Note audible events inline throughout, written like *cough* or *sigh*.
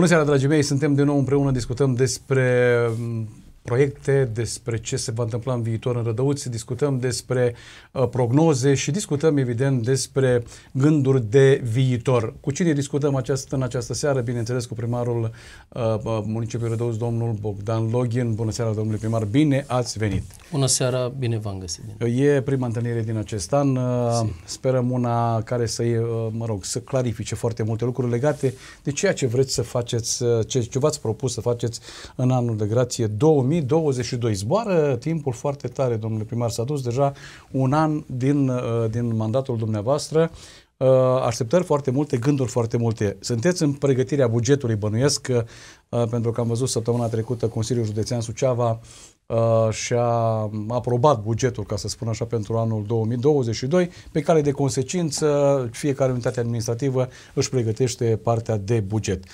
Bună seara, dragii mei! Suntem din nou împreună, discutăm despre proiecte, despre ce se va întâmpla în viitor în Rădăuți, discutăm despre uh, prognoze și discutăm, evident, despre gânduri de viitor. Cu cine discutăm această, în această seară? Bineînțeles, cu primarul uh, uh municipiului Rădăuți, domnul Bogdan Login. Bună seara, domnule primar, bine ați venit! Bună seara, bine v-am găsit! Bine. E prima întâlnire din acest an. Uh, Sperăm una care să, uh, mă rog, să clarifice foarte multe lucruri legate de ceea ce vreți să faceți, uh, ce, ce v-ați propus să faceți în anul de grație 2000 2022. Zboară timpul foarte tare, domnule primar, s-a dus deja un an din, uh, din mandatul dumneavoastră. Uh, așteptări foarte multe, gânduri foarte multe. Sunteți în pregătirea bugetului, bănuiesc, uh, pentru că am văzut săptămâna trecută Consiliul Județean Suceava și-a aprobat bugetul, ca să spun așa, pentru anul 2022, pe care de consecință fiecare unitate administrativă își pregătește partea de buget.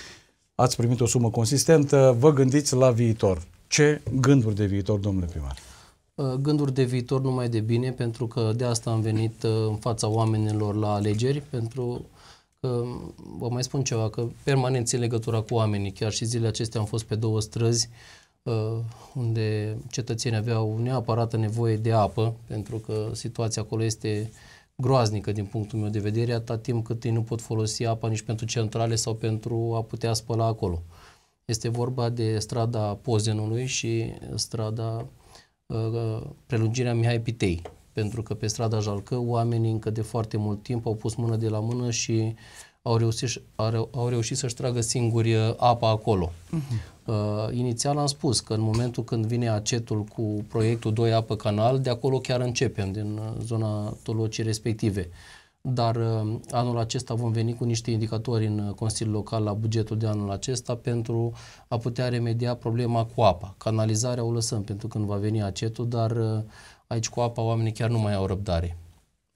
Ați primit o sumă consistentă, vă gândiți la viitor. Ce gânduri de viitor, domnule primar? Uh, gânduri de viitor numai de bine, pentru că de asta am venit uh, în fața oamenilor la alegeri, pentru că, um, vă mai spun ceva, că permanent în legătura cu oamenii. Chiar și zilele acestea am fost pe două străzi uh, unde cetățenii aveau neapărată nevoie de apă, pentru că situația acolo este groaznică din punctul meu de vedere, atât timp cât ei nu pot folosi apa nici pentru centrale sau pentru a putea spăla acolo. Uh, este vorba de strada Pozenului și strada uh, prelungirea Mihai Pitei, pentru că pe strada Jalcă oamenii încă de foarte mult timp au pus mână de la mână și au reușit, au reușit să-și tragă singuri uh, apa acolo. Uh-huh. Uh, inițial am spus că în momentul când vine acetul cu proiectul 2 apă canal, de acolo chiar începem, din uh, zona tolocii respective. Uh, dar uh, anul acesta vom veni cu niște indicatori în uh, Consiliul Local la bugetul de anul acesta pentru a putea remedia problema cu apa. Canalizarea o lăsăm pentru când va veni acetul, dar uh, aici cu apa oamenii chiar nu mai au răbdare.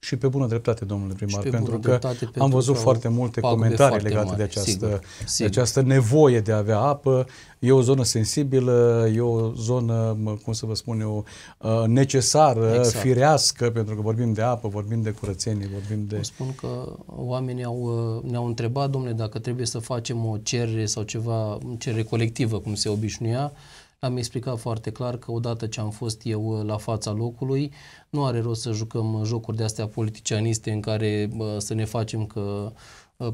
Și pe bună dreptate, domnule primar, pe pentru că pentru am văzut că foarte multe comentarii foarte legate mare, de, această, sigur, sigur. de această nevoie de a avea apă. E o zonă sensibilă, e o zonă, cum să vă spun eu, uh, necesară, exact. firească, pentru că vorbim de apă, vorbim de curățenie, vorbim de... Vă spun că oamenii au, uh, ne-au întrebat, domnule, dacă trebuie să facem o cerere sau ceva, cerere colectivă, cum se obișnuia, am explicat foarte clar că odată ce am fost eu uh, la fața locului, nu are rost să jucăm uh, jocuri de astea politicianiste în care uh, să ne facem că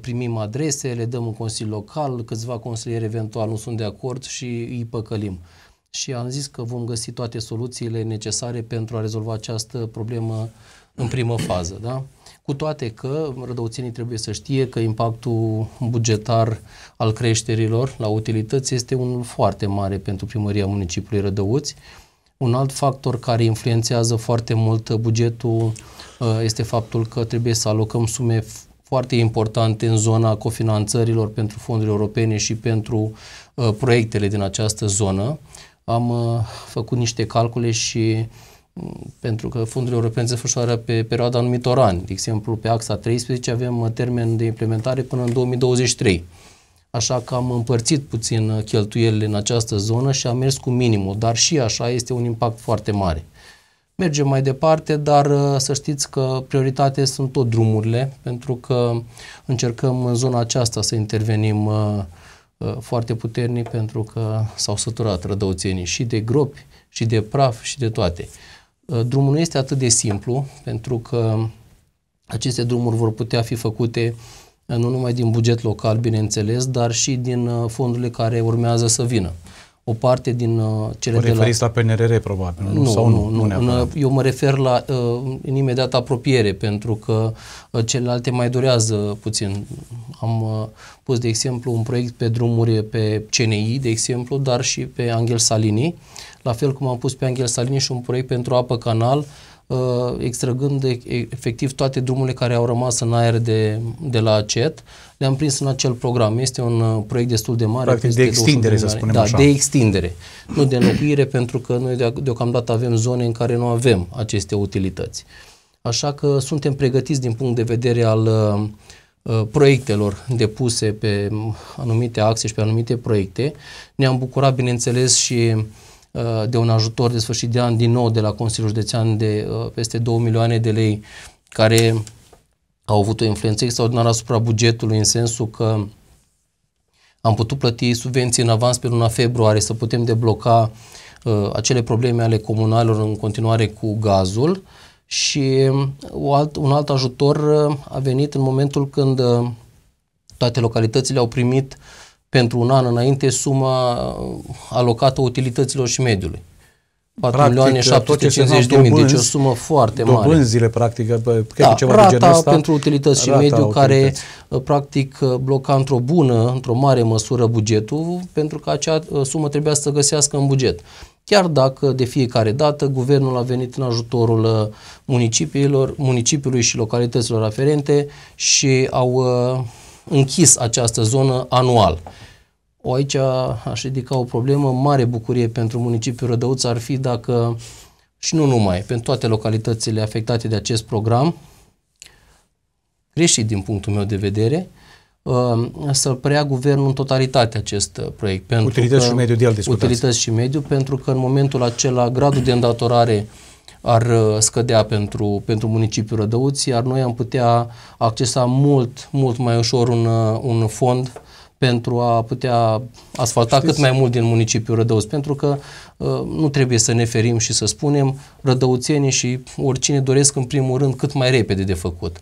primim adrese, le dăm un consiliu local, câțiva consilieri eventual nu sunt de acord și îi păcălim. Și am zis că vom găsi toate soluțiile necesare pentru a rezolva această problemă în primă fază. Da? cu toate că rădăuțenii trebuie să știe că impactul bugetar al creșterilor la utilități este unul foarte mare pentru primăria municipiului Rădăuți. Un alt factor care influențează foarte mult bugetul uh, este faptul că trebuie să alocăm sume foarte importante în zona cofinanțărilor pentru fonduri europene și pentru uh, proiectele din această zonă. Am uh, făcut niște calcule și pentru că fondurile europene se fășoară pe perioada anumitor ani. De exemplu, pe axa 13 avem uh, termen de implementare până în 2023. Așa că am împărțit puțin uh, cheltuielile în această zonă și am mers cu minimul, dar și așa este un impact foarte mare. Mergem mai departe, dar uh, să știți că prioritate sunt tot drumurile, pentru că încercăm în zona aceasta să intervenim foarte puternic, pentru că s-au săturat rădăuțenii și de gropi, și de praf, și de toate. Uh, drumul nu este atât de simplu, pentru că aceste drumuri vor putea fi făcute uh, nu numai din buget local, bineînțeles, dar și din uh, fondurile care urmează să vină. O parte din cele de la... referiți la... PNRR, probabil, nu? Nu, sau nu, nu, nu eu mă refer la uh, în imediat apropiere, pentru că uh, celelalte mai durează puțin. Am uh, pus, de exemplu, un proiect pe drumuri pe CNI, de exemplu, dar și pe Angel Salini, uh, la fel cum am pus pe Anghel Salini și un proiect pentru apă canal, uh, extrăgând efectiv toate drumurile care au rămas în aer de, de la ACET, le-am prins în acel program. Este un uh, proiect destul de mare. Practic de, de extindere, să spunem da, așa. de extindere, nu de înlocuire, *clears throat* pentru că noi deocamdată avem zone în care nu avem aceste utilități. Așa că suntem pregătiți din punct de vedere al uh, proiectelor depuse pe anumite axe și pe anumite proiecte. Ne-am bucurat, bineînțeles, și uh, Uh, de un ajutor de sfârșit de an din nou de la Consiliul Județean de uh, peste 2 milioane de lei care au avut o influență extraordinară asupra bugetului în sensul că am putut plăti subvenții în avans pe luna februarie să putem debloca uh, acele probleme ale comunalilor în continuare cu gazul și um, o alt, un alt ajutor uh, a venit în momentul când toate localitățile au primit uh, pentru un an înainte suma uh, alocată utilităților și mediului. 4 practic, milioane 750 uh, de mii, deci o sumă foarte mare. Dobânzile, practic, bă, da, ceva rata de genul ăsta, pentru utilități și mediu utilități. care, uh, practic, bloca într-o bună, într-o mare măsură bugetul, pentru că acea sumă trebuia să găsească în buget. Chiar dacă de fiecare dată guvernul a venit în ajutorul municipiilor, municipiului și localităților aferente și au uh, închis această zonă anual. O, aici aș ridica o problemă, mare bucurie pentru municipiul Rădăuț ar fi dacă, și nu numai, pentru toate localitățile afectate de acest program, greșit din punctul meu de vedere, uh, să preia guvernul în totalitate acest proiect. Pentru utilități că, și mediu, de Utilități și mediu, pentru că în momentul acela gradul de îndatorare ar uh, scădea pentru, pentru municipiul Rădăuți, iar noi am putea accesa mult, mult mai ușor un, uh, un fond pentru a putea asfalta Știți? cât mai mult din municipiul Rădăuț, pentru că uh, nu trebuie să ne ferim și să spunem rădăuțenii și oricine doresc în primul rând cât mai repede de făcut.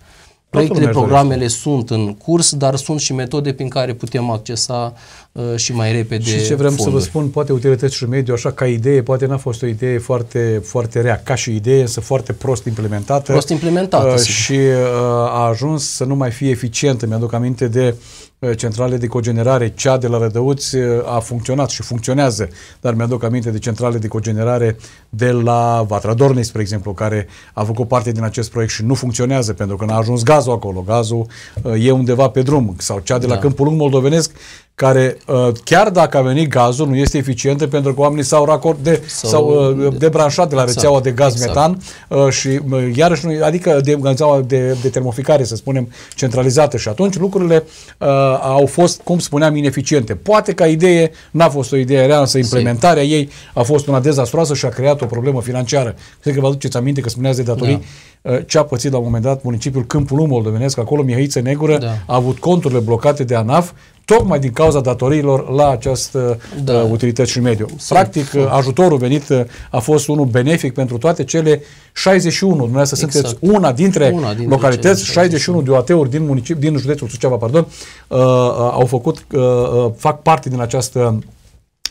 Proiectele, programele dorește. sunt în curs, dar sunt și metode prin care putem accesa uh, și mai repede Și ce vrem fonduri. să vă spun, poate utilități și mediu, așa ca idee, poate n-a fost o idee foarte, foarte rea, ca și idee, însă foarte prost implementată. Prost implementată, uh, Și uh, a ajuns să nu mai fie eficientă. Mi-aduc aminte de Eh, centrale de cogenerare, cea de la Rădăuți eh, a funcționat și funcționează, dar mi-aduc aminte de centrale de cogenerare de la Vatra Dornei, spre exemplu, care a făcut parte din acest proiect și nu funcționează pentru că n-a ajuns gazul acolo. Gazul eh, e undeva pe drum sau cea de la da. Câmpul Lung Moldovenesc care uh, chiar dacă a venit gazul nu este eficientă pentru că oamenii s-au racord de, sau, s-au uh, debranșat de la rețeaua exact, de gaz exact. metan uh, și iarăși nu, adică de rețeaua de, de termoficare, să spunem, centralizată și atunci lucrurile uh, au fost, cum spuneam, ineficiente. Poate ca idee n-a fost o idee reală însă implementarea ei a fost una dezastroasă și a creat o problemă financiară. Cred că vă aduceți aminte că spuneați de datorii. Da. Ce a pățit la un moment dat municipiul Câmpul Lumol, domenesc, acolo Mihăiță Negură da. a avut conturile blocate de ANAF tocmai din cauza datoriilor la această da. Uh, utilități și mediu. Sunt, Practic, sunt. Uh, ajutorul venit uh, a fost unul benefic pentru toate cele 61. Dumneavoastră exact. sunteți una dintre, una dintre localități, 61 de OAT-uri din, municip, din județul Suceava, pardon, uh, au făcut, uh, fac parte din această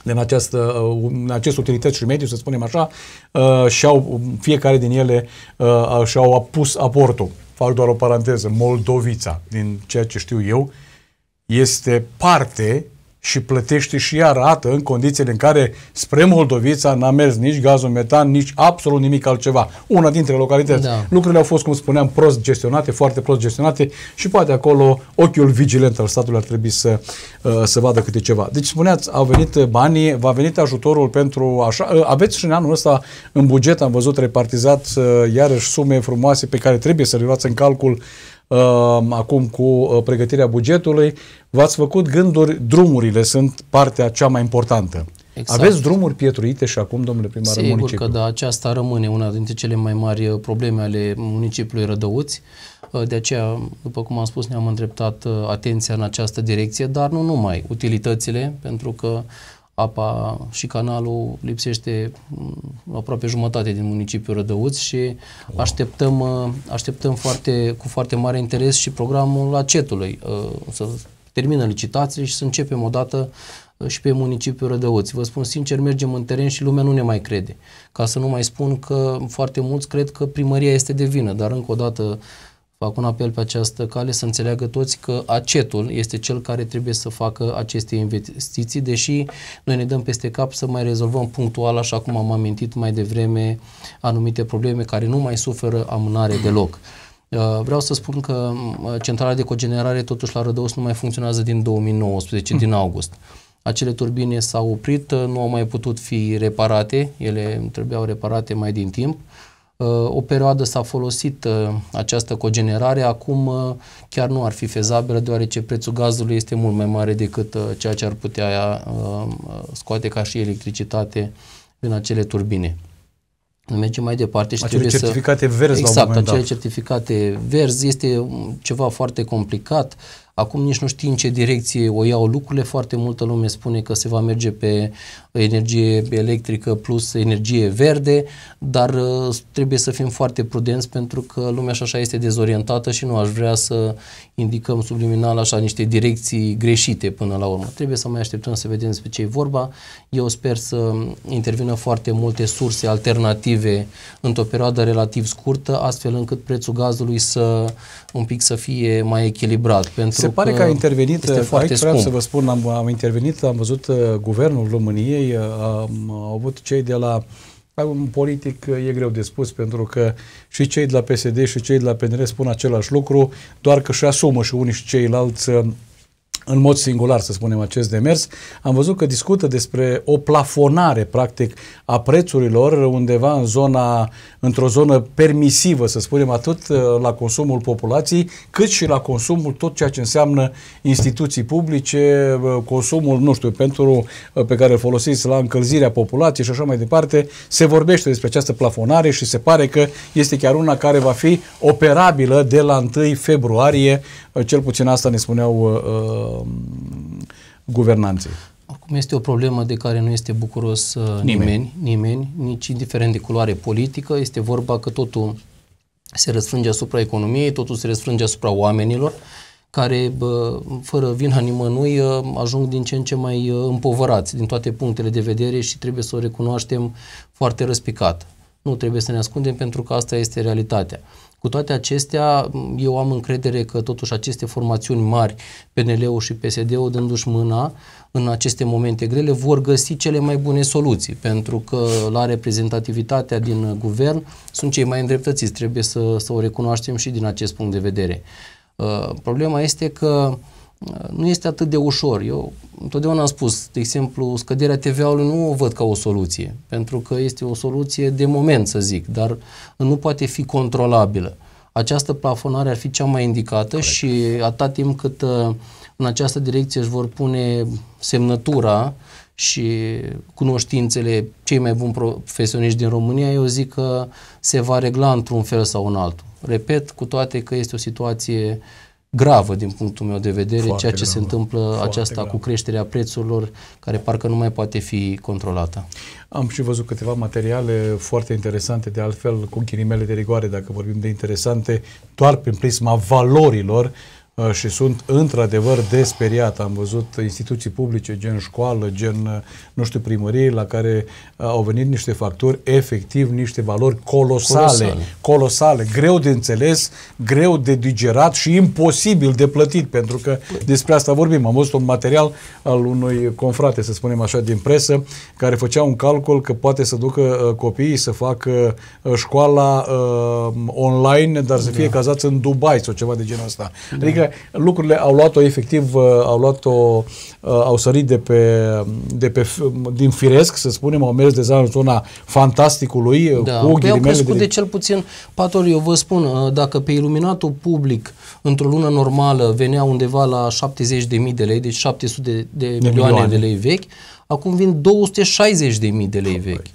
din această, în acest utilități și mediu, să spunem așa, uh, și-au, fiecare din ele uh, și-au apus aportul. Fac doar o paranteză, Moldovița, din ceea ce știu eu, este parte și plătește și ea rată în condițiile în care spre Moldovița n-a mers nici gazul metan, nici absolut nimic altceva. Una dintre localități. Da. Lucrurile au fost, cum spuneam, prost gestionate, foarte prost gestionate și poate acolo ochiul vigilent al statului ar trebui să, uh, să vadă câte ceva. Deci spuneați, au venit banii, va venit ajutorul pentru așa. Uh, aveți și în anul ăsta în buget, am văzut repartizat uh, iarăși sume frumoase pe care trebuie să le luați în calcul uh, Ehm, acum cu uh, pregătirea bugetului, v-ați făcut gânduri, drumurile sunt partea cea mai importantă. Exact. Aveți drumuri pietruite și acum, domnule primar, Sigur municipiu. că da, aceasta rămâne una dintre cele mai mari uh, probleme ale municipiului Rădăuți. Uh, de aceea, după cum am spus, ne-am îndreptat atenția în această direcție, dar nu numai utilitățile, pentru că apa și canalul lipsește mm, aproape jumătate din municipiul Rădăuț și așteptăm, uh, așteptăm foarte, cu foarte mare interes și programul acetului. Uh, să termină licitațiile și să începem odată uh, și pe municipiul Rădăuț. Vă spun sincer, mergem în teren și lumea nu ne mai crede. Ca să nu mai spun că foarte mulți cred că primăria este de vină, dar încă o dată fac un apel pe această cale să înțeleagă toți că acetul este cel care trebuie să facă aceste investiții, deși noi ne dăm peste cap să mai rezolvăm punctual, așa cum am amintit mai devreme, anumite probleme care nu mai suferă amânare deloc. Uh, vreau să spun că uh, centrala de cogenerare totuși la Rădăus nu mai funcționează din 2019, din august. Acele turbine s-au oprit, uh, nu au mai putut fi reparate, ele trebuiau reparate mai din timp. Uh, Uh, o perioadă s-a folosit uh, această cogenerare, acum uh, chiar nu ar fi fezabilă deoarece prețul gazului este mult mai mare decât ceea ce ar putea scoate ca și electricitate în acele turbine. Mergem mai departe și acele trebuie certificate să... verzi Exact, acele dat. certificate verzi este um, ceva foarte complicat. Uh, Acum nici nu știi în ce direcție o iau lucrurile, foarte multă lume spune că se va merge pe energie electrică plus energie verde, dar uh, trebuie să fim foarte prudenți pentru că lumea așa este dezorientată și nu aș vrea să indicăm subliminal așa niște direcții greșite până la urmă. Trebuie să mai așteptăm să vedem despre ce e vorba. Eu sper să intervină foarte multe surse alternative într-o perioadă relativ scurtă, astfel încât prețul gazului să un pic să fie mai echilibrat. Pentru se pare că, a uh, intervenit, este uh, foarte să vă spun, am, am intervenit, am văzut uh, guvernul României, am, au avut cei de la un politic e greu de spus pentru că și cei de la PSD și cei de la PNR spun același lucru, doar că și asumă și unii și ceilalți în mod singular, să spunem, acest demers, am văzut că discută despre o plafonare, practic, a prețurilor undeva în zona, într-o zonă permisivă, să spunem, atât uh, la consumul populației, cât și la consumul tot ceea ce înseamnă instituții publice, uh, consumul, nu știu, pentru uh, pe care îl folosiți la încălzirea populației și așa mai departe, se vorbește despre această plafonare și se pare că este chiar una care va fi operabilă de la 1 februarie, cel puțin asta ne spuneau guvernanței. Acum este o problemă de care nu este bucuros uh, nimeni, nimeni, nimeni nici indiferent de culoare politică. Este vorba că totul se răsfrânge asupra economiei, totul se răsfrânge asupra oamenilor care, bă, fără vina nimănui, uh, ajung din ce în ce mai uh, împovărați din toate punctele de vedere și trebuie să o recunoaștem foarte răspicat. Nu trebuie să ne ascundem pentru că asta este realitatea. Cu toate acestea, eu am încredere că totuși aceste formațiuni mari, PNL-ul și PSD-ul, dându-și mâna în aceste momente grele, vor găsi cele mai bune soluții, pentru că la reprezentativitatea din guvern sunt cei mai îndreptățiți, trebuie să, să o recunoaștem și din acest punct de vedere. Uh, problema este că nu este atât de ușor. Eu întotdeauna am spus, de exemplu, scăderea TVA-ului nu o văd ca o soluție, pentru că este o soluție de moment, să zic, dar nu poate fi controlabilă. Această plafonare ar fi cea mai indicată Correct. și atâta timp cât uh, în această direcție își vor pune semnătura și cunoștințele cei mai buni profesioniști din România, eu zic că se va regla într-un fel sau în altul. Repet, cu toate că este o situație uh, gravă din punctul meu de vedere Foarte ceea ce gravă. se întâmplă Foarte aceasta gravă. cu creșterea prețurilor care parcă nu mai poate fi controlată. Am și văzut câteva materiale foarte interesante, de altfel cu ghilimele de rigoare, dacă vorbim de interesante, doar prin prisma valorilor Uh, și sunt într-adevăr desperiat. Am văzut instituții publice, gen școală, gen, uh, nu știu, primărie, la care uh, au venit niște facturi, efectiv, niște valori colosale, colosale, colosale, greu de înțeles, greu de digerat și imposibil de plătit, pentru că despre asta vorbim. Am văzut un material al unui confrate, să spunem așa, din presă, care făcea un calcul că poate să ducă copiii să facă școala uh, online, dar să fie da. cazați în Dubai sau ceva de genul ăsta. Da. Adică lucrurile au luat-o efectiv, uh, au luat-o, uh, au sărit de pe, de pe, din firesc, să spunem, au mers deja în zona fantasticului, uh, da, cu păi ghilimele. Au crescut de... de cel puțin patru ori, eu vă spun, dacă pe iluminatul public într-o lună normală venea undeva la 70.000 de lei, deci 700 de, de, de milioane, milioane de lei vechi, acum vin 260.000 de lei vechi.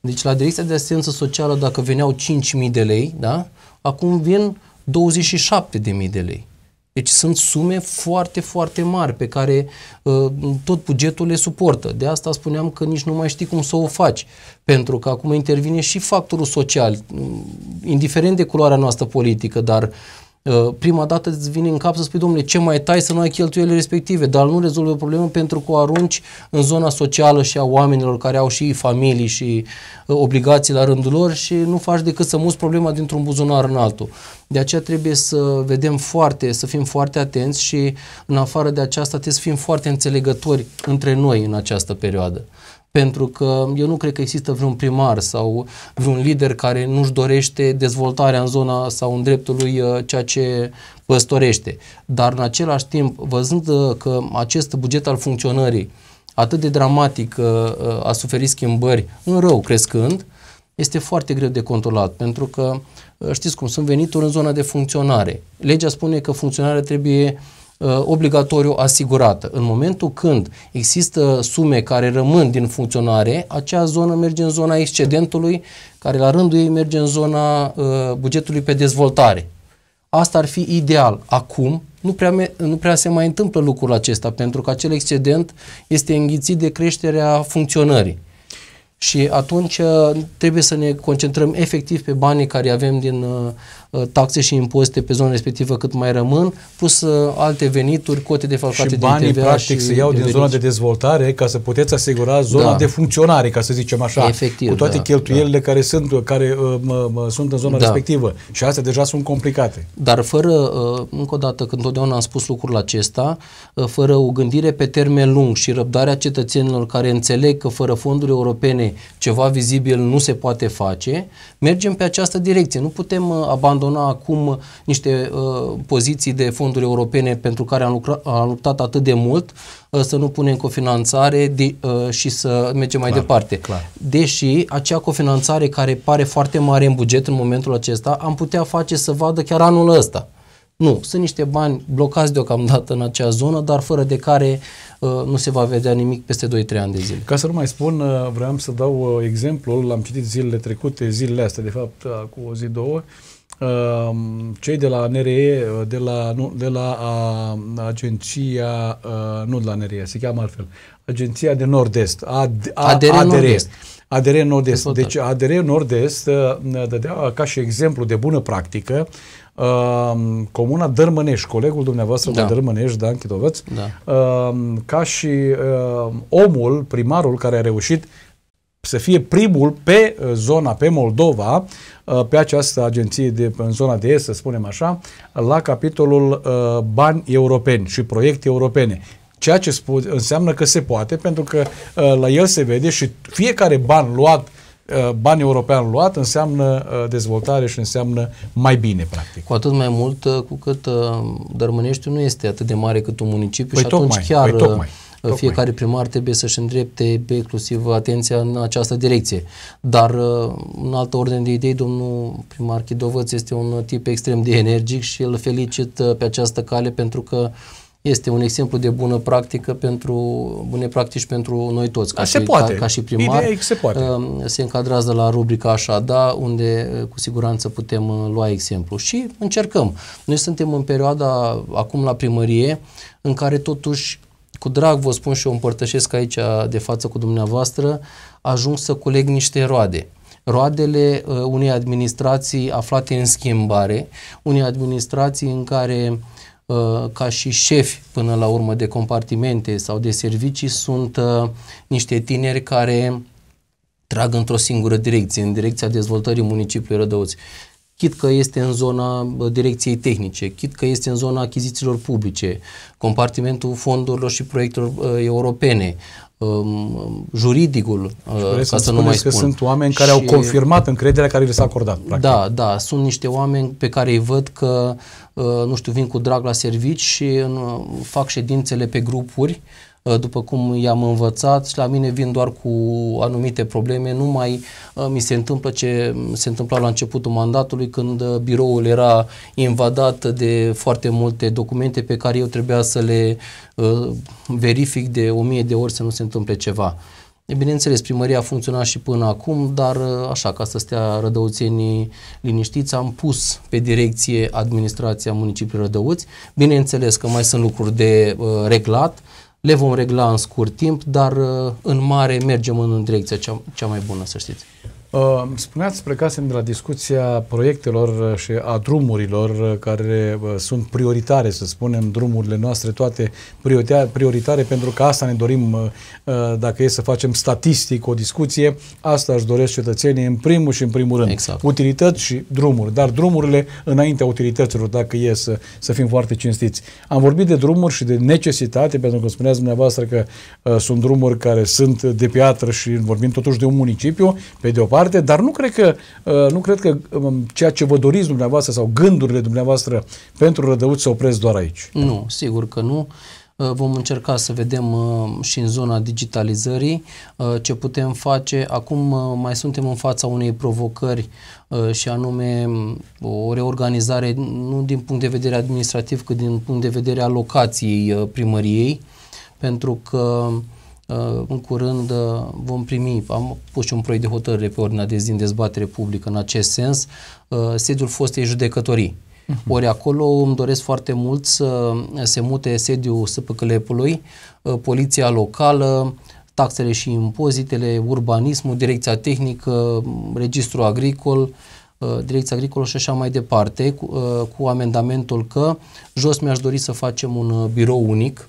Deci la Direcția de Asistență Socială, dacă veneau 5.000 de lei, da? acum vin 27.000 de lei. Deci sunt sume foarte, foarte mari pe care uh, tot bugetul le suportă. De asta spuneam că nici nu mai știi cum să o faci, pentru că acum intervine și factorul social, mm, indiferent de culoarea noastră politică, dar uh, Uh, prima dată îți vine în cap să spui, domnule, ce mai tai să nu ai cheltuielile respective, dar nu rezolvă problemă pentru că o arunci în zona socială și a oamenilor care au și familii și uh, obligații la rândul lor și nu faci decât să muți problema dintr-un buzunar în altul. De aceea trebuie să vedem foarte, să fim foarte atenți și în afară de aceasta trebuie să fim foarte înțelegători între noi în această perioadă pentru că eu nu cred că există vreun primar sau vreun lider care nu-și dorește dezvoltarea în zona sau în dreptul lui uh, ceea ce păstorește. Dar în același timp, văzând uh, că acest buget al funcționării atât de dramatic uh, a suferit schimbări în rău crescând, este foarte greu de controlat, pentru că știți cum sunt venituri în zona de funcționare. Legea spune că funcționarea trebuie uh, Uh, obligatoriu asigurată. În momentul când există sume care rămân din funcționare, acea zonă merge în zona excedentului, care la rândul ei merge în zona uh, bugetului pe dezvoltare. Asta ar fi ideal. Acum nu prea, nu prea se mai întâmplă lucrul acesta, pentru că acel excedent este înghițit de creșterea funcționării. Și atunci uh, trebuie să ne concentrăm efectiv pe banii care avem din Uh, taxe și impozite pe zona respectivă cât mai rămân, plus uh, alte venituri, cote facultate de banii, din TVA practic, și se iau din zona de dezvoltare ca să puteți asigura zona da. de funcționare, ca să zicem așa, Efectiv, cu toate da, cheltuielile da. care, sunt, care uh, mă, mă, sunt în zona da. respectivă. Și astea deja sunt complicate. Dar fără, încă o dată, când totdeauna am spus lucrul acesta, fără o gândire pe termen lung și răbdarea cetățenilor care înțeleg că fără fonduri europene ceva vizibil nu se poate face, mergem pe această direcție. Nu putem abandona abandona acum niște uh, poziții de fonduri europene pentru care am, am luptat atât de mult, uh, să nu punem cofinanțare de, uh, și să mergem mai clar, departe. Clar. Deși acea cofinanțare care pare foarte mare în buget în momentul acesta, am putea face să vadă chiar anul ăsta. Nu, sunt niște bani blocați deocamdată în acea zonă, dar fără de care uh, nu se va vedea nimic peste 2-3 ani de zile. Ca să nu mai spun, uh, vreau să dau uh, exemplul, l-am citit zilele trecute, zilele astea, de fapt, uh, cu o zi, două, uh, Ehm, cei de la NRE, de la, nu, de la a, agenția, a, nu de la NRE, se cheamă altfel, agenția de Nord-Est, a, ADR, Nord-Est. ADR Nord-Est. Deci ADR Nord-Est ă, dădea ca și exemplu de bună practică Uh, comuna Dărmănești, colegul dumneavoastră da. de Dărmănești, Dan Chidovăț, da. Uh, ca și uh, omul, primarul care a reușit să fie primul pe ă, zona, pe Moldova, Uh, pe această agenție de, în zona de est, să spunem așa, la capitolul uh, bani europeni și proiecte europene ceea ce spun, înseamnă că se poate, pentru că uh, la el se vede și fiecare ban luat, uh, ban european luat, înseamnă uh, dezvoltare și înseamnă mai bine, practic. Cu atât mai mult uh, cu cât Dărmăneștiul nu este atât de mare cât un municipiu păi și atunci tocmai, chiar... Păi tocmai Tocmai. Fiecare primar trebuie să-și îndrepte inclusiv atenția în această direcție. Dar uh, în altă ordine de idei, domnul primar Chidovăț este un tip extrem de energic și îl felicit uh, pe această cale pentru că este un exemplu de bună practică pentru bune practici pentru noi toți, ca, se și, poate. Ca, ca și primar. Ideea se poate. Uh, se încadrează la rubrica așa, da, unde cu siguranță putem lua exemplu și încercăm. Noi suntem în perioada acum la primărie în care totuși cu drag vă spun și o împărtășesc aici de față cu dumneavoastră, ajung să coleg niște roade roadele uh, unei administrații aflate în schimbare, unei administrații în care uh, ca și șefi până la urmă de compartimente sau de servicii sunt uh, niște tineri care trag într-o singură direcție, în direcția dezvoltării municipiului Rădăuți chit că este în zona direcției tehnice, chit că este în zona achizițiilor publice, compartimentul fondurilor și proiectelor uh, europene, um, juridicul, uh, ca să nu mai spun. că sunt oameni care și, au confirmat încrederea care le s-a acordat. Practic. Da, da, sunt niște oameni pe care îi văd că, uh, nu știu, vin cu drag la servici și în, uh, fac ședințele pe grupuri, uh, Uh, după cum i-am învățat și la mine vin doar cu anumite probleme, nu mai uh, mi se întâmplă ce se întâmpla la începutul mandatului când uh, biroul era invadat de foarte multe documente pe care eu trebuia să le verific de o mie de ori să nu se întâmple ceva. Bineînțeles, primăria a funcționat și până acum, dar așa, ca să stea rădăuțenii liniștiți, am pus pe direcție administrația municipiului Rădăuți. Bineînțeles că mai sunt lucruri de uh, reglat, le vom regla în scurt timp, dar uh, în mare mergem în direcția cea, cea mai bună, să știți. Ehm, spuneați, plecasem de la discuția proiectelor uh, și a drumurilor uh, care uh, sunt prioritare, să spunem, drumurile noastre toate prioritare, pentru că asta ne dorim, dacă e să facem statistic o discuție, asta își doresc cetățenii în primul și în primul rând. Exact. Utilități și drumuri, dar drumurile înaintea utilităților, dacă e să, să fim foarte cinstiți. Am vorbit de drumuri și de necesitate, pentru că spuneați dumneavoastră că uh, sunt drumuri care sunt de piatră și vorbim totuși de un municipiu, pe de o parte, departe, dar nu cred că, uh, nu cred că um, ceea ce vă doriți dumneavoastră sau gândurile dumneavoastră pentru rădăuți se opresc doar aici. Nu, sigur că nu. Uh, vom încerca să vedem uh, și în zona digitalizării ce putem face. Acum mai suntem în fața unei provocări și anume um, o reorganizare nu din punct de vedere administrativ, cât din punct de vedere a locației primăriei, pentru că Uh, în curând uh, vom primi, am pus și un proiect de hotărâre pe ordinea de zi în dezbatere publică în acest sens, uh, sediul fostei judecătorii. Uhum. Ori acolo îmi doresc foarte mult să se mute sediul Săpăcălepului, poliția locală, taxele și impozitele, urbanismul, direcția tehnică, registru agricol, direcția agricolă și așa mai departe, cu, cu amendamentul că jos mi-aș dori să facem un birou unic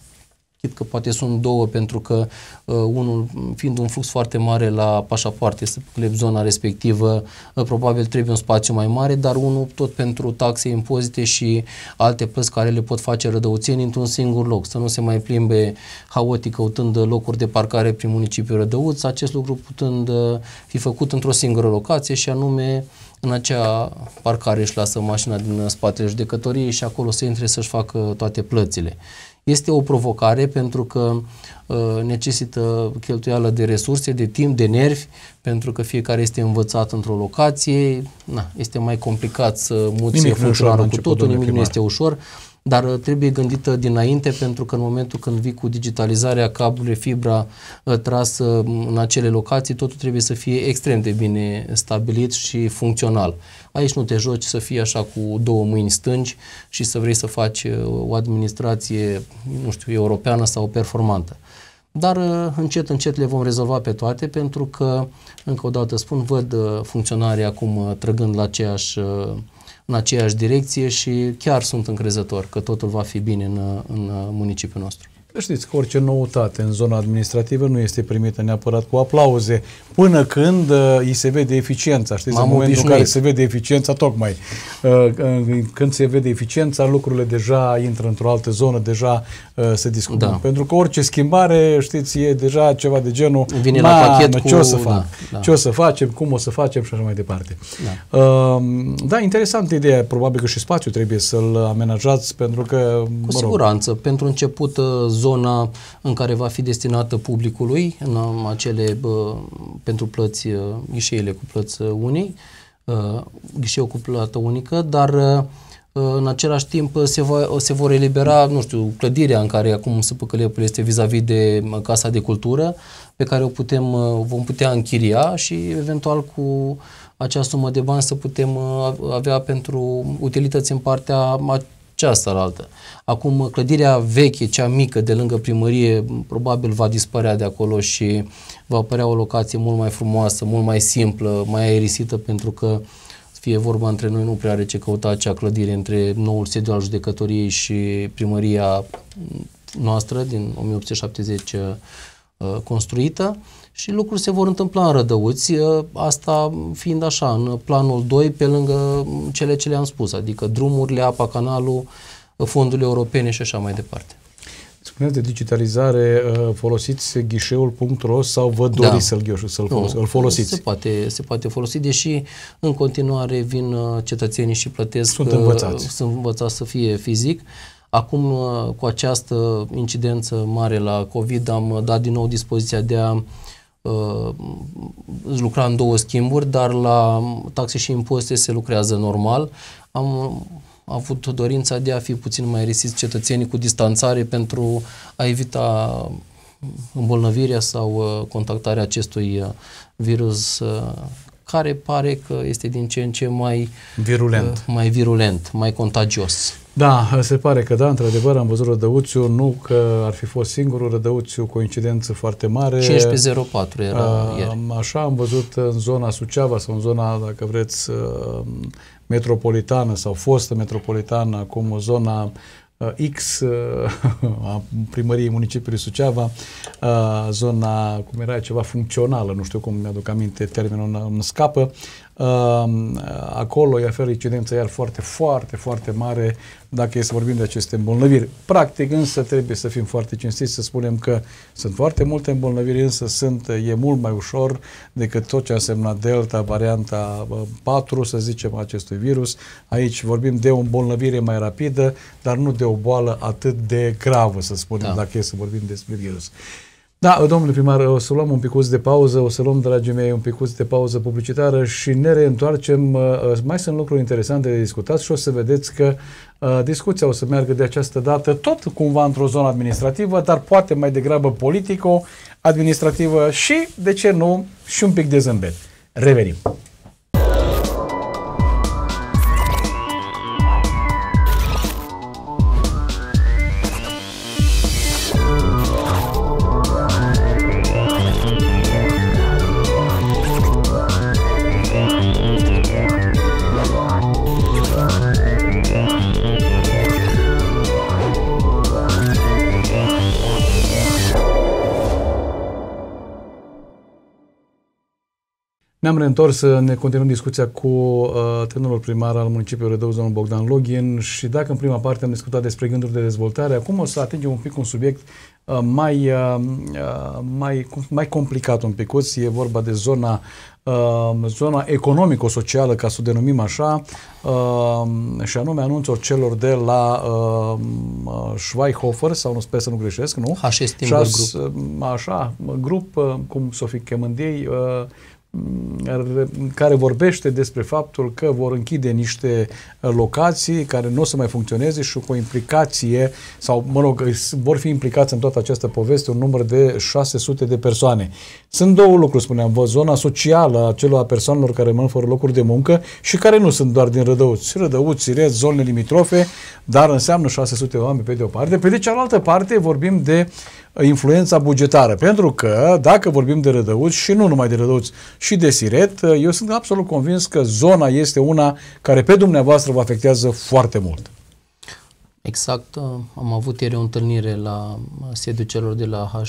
că poate sunt două pentru că uh, unul, fiind un flux foarte mare la pașapoarte, să zona respectivă, uh, probabil trebuie un spațiu mai mare, dar unul tot pentru taxe, impozite și alte plăți care le pot face rădăuțeni într-un singur loc, să nu se mai plimbe haotic căutând locuri de parcare prin municipiul Rădăuț, acest lucru putând uh, fi făcut într-o singură locație și anume în acea parcare își lasă mașina din spatele judecătoriei și acolo se intre să-și facă toate plățile. Este o provocare pentru că uh, necesită cheltuială de resurse, de timp, de nervi, pentru că fiecare este învățat într-o locație, na, este mai complicat să muți funcționarul cu totul, nimic primar. nu este ușor dar uh, trebuie gândită dinainte pentru că în momentul când vii cu digitalizarea, cablurile, fibra uh, trasă uh, în acele locații, totul trebuie să fie extrem de bine stabilit și funcțional. Aici nu te joci să fii așa cu două mâini stângi și să vrei să faci o administrație, nu știu, europeană sau performantă dar încet, încet le vom rezolva pe toate pentru că, încă o dată spun, văd funcționarii acum trăgând la aceeași în aceeași direcție și chiar sunt încrezător că totul va fi bine în, în municipiul nostru. Știți că orice noutate în zona administrativă nu este primită neapărat cu aplauze, până când uh, îi se vede eficiența. Știți, în momentul în care se vede eficiența, tocmai, uh, uh, când se vede eficiența, lucrurile deja intră într-o altă zonă, deja uh, se discută. Da. Pentru că orice schimbare, știți, e deja ceva de genul Vine la pachet cu... ce o să fac, da, da. ce o să facem, cum o să facem și așa mai departe. Da, uh, da interesantă ideea, probabil că și spațiul trebuie să-l amenajați, pentru că... Cu mă rog, siguranță, pentru început uh, zona în care va fi destinată publicului, în um, acele pentru plăți, uh, ghișeile cu plăți uh, unii, uh, ghișeul cu plată unică, dar în același timp se, va, se vor elibera, nu știu, clădirea în care acum Săpăcălepul este vis-a-vis de Casa de Cultură, pe care o putem, vom putea închiria și eventual cu acea sumă de bani să putem avea pentru utilități în partea asta, la altă. Acum, clădirea veche, cea mică, de lângă primărie, probabil va dispărea de acolo și va apărea o locație mult mai frumoasă, mult mai simplă, mai aerisită, pentru că fie vorba între noi, nu prea are ce căuta acea clădire între noul sediu al judecătoriei și primăria noastră din 1870 uh, construită și lucruri se vor întâmpla în rădăuți, ă, asta fiind așa, în planul 2, pe lângă cele ce le-am spus, adică drumurile, apa, canalul, fondurile europene și așa mai departe. Spuneți de digitalizare, ă, folosiți ghișeul.ro sau vă doriți da. să-l, să-l folos- folosiți? Se poate, se poate folosi, deși în continuare vin ă, cetățenii și plătesc. Sunt învățați. Sunt învățați să fie fizic. Acum, cu această incidență mare la COVID, am dat din nou dispoziția de a uh, uh, lucra în două schimburi, dar la taxe și impozite se lucrează normal. Am avut dorința de a fi puțin mai risiți cetățenii cu distanțare pentru a evita îmbolnăvirea sau uh, contactarea acestui uh, virus uh, care pare că este din ce în ce mai virulent, uh, mai, virulent mai contagios. Da, se pare că da, într-adevăr am văzut rădăuțiu, nu că ar fi fost singurul rădăuțiu, coincidență foarte mare. 1504 era a, ieri. Așa am văzut în zona Suceava sau în zona, dacă vreți, uh, metropolitană sau fostă metropolitană, acum o zona Uh, X uh, *laughs* a primăriei municipiului Suceava, uh, zona, cum era ceva funcțională, nu știu cum mi-aduc aminte, termenul îmi scapă, acolo îi oferă incidență iar foarte, foarte, foarte mare dacă e să vorbim de aceste îmbolnăviri. Practic, însă, trebuie să fim foarte cinstiți să spunem că sunt foarte multe îmbolnăviri, însă sunt, e mult mai ușor decât tot ce a semnat Delta, varianta 4, să zicem, acestui virus. Aici vorbim de o îmbolnăvire mai rapidă, dar nu de o boală atât de gravă, să spunem, da. dacă e să vorbim despre virus. Da, domnule primar, o să luăm un picuț de pauză, o să luăm, dragii mei, un picuț de pauză publicitară și ne reîntoarcem. Uh, uh, mai sunt lucruri interesante de discutat și o să vedeți că uh, discuția o să meargă de această dată tot cumva într-o zonă administrativă, dar poate mai degrabă politico-administrativă și, de ce nu, și un pic de zâmbet. Revenim! Ne-am reîntors să ne continuăm discuția cu uh, tânărul primar al municipiului Rădău, domnul Bogdan Login și dacă în prima parte am discutat despre gânduri de dezvoltare, acum o să atingem un pic un subiect uh, mai, uh, uh mai, mai complicat un pic, E vorba de zona, uh, zona economico-socială, ca să o denumim așa, uh, și anume anunțul celor de la uh, sau nu sper să nu greșesc, nu? HS Timber Grup. Uh, așa, grup, uh, cum să o fi chemând ei, uh, care vorbește despre faptul că vor închide niște uh, locații care nu o să mai funcționeze și cu o implicație, sau mă rog, vor fi implicați în toată această poveste un număr de 600 de persoane. Sunt două lucruri, spuneam, vă, zona socială a celor persoanelor care rămân fără locuri de muncă și care nu sunt doar din Rădăuți. Rădăuți, Rez, zone limitrofe, dar înseamnă 600 de oameni pe de o parte. Pe de cealaltă parte vorbim de influența bugetară. Pentru că, dacă vorbim de rădăuți, și nu numai de rădăuți, și de siret, eu sunt absolut convins că zona este una care pe dumneavoastră vă afectează foarte mult. Exact. Uh, am avut ieri o întâlnire la sediul celor de la H.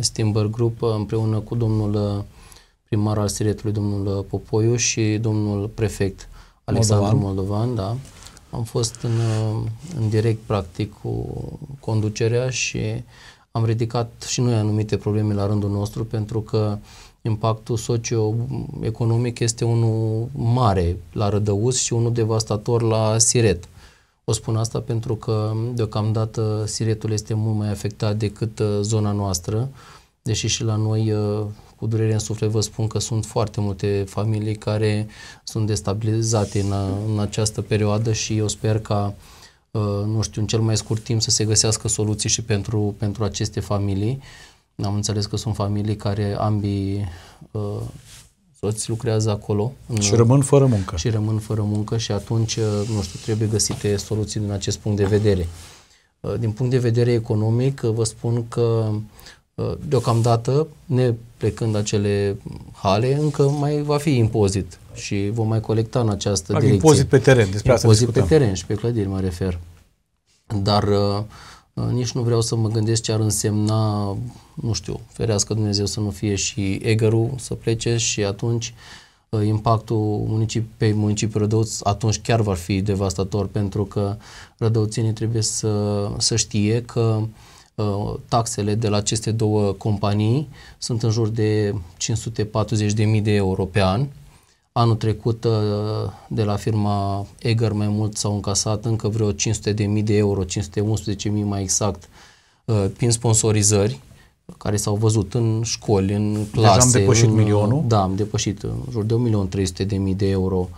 Stimber Group uh, împreună cu domnul uh, primar al Siretului, domnul Popoiu și domnul prefect Alexandru Moldovan, Moldovan da. Am fost în, în direct, practic, cu conducerea și am ridicat și noi anumite probleme la rândul nostru pentru că impactul socioeconomic este unul mare la Rădăuz și unul devastator la Siret. O spun asta pentru că deocamdată Siretul este mult mai afectat decât uh, zona noastră, deși și la noi uh, cu durere în suflet vă spun că sunt foarte multe familii care sunt destabilizate în, în această perioadă și eu sper ca uh, Uh, nu știu, în cel mai scurt timp să se găsească soluții și pentru, pentru aceste familii. Am înțeles că sunt familii care ambii uh, soți lucrează acolo. Și rămân fără muncă. Și rămân fără muncă și atunci, uh, nu știu, trebuie găsite soluții din acest punct de vedere. Uh, din punct de vedere economic, vă spun că Uh, deocamdată, ne plecând acele hale, încă mai va fi impozit și vom mai colecta în această Dar direcție. Impozit pe teren, despre impozit asta Impozit pe teren și pe clădiri mă refer. Dar uh, uh, nici nu vreau să mă gândesc ce ar însemna, nu știu, ferească Dumnezeu să nu fie și egărul să plece și atunci uh, impactul municipi- pe municipiul Rădăuț atunci chiar va fi devastator pentru că rădăuțenii trebuie să, să știe că uh, Uh, taxele de la aceste două companii sunt în jur de 540.000 de euro pe an. Anul trecut uh, de la firma Eger mai mult s-au încasat încă vreo 500.000 de euro, 511.000 mai exact, uh, prin sponsorizări care s-au văzut în școli, în clase. Deja am depășit în, milionul? Da, am depășit în jur de 1.300.000 de euro.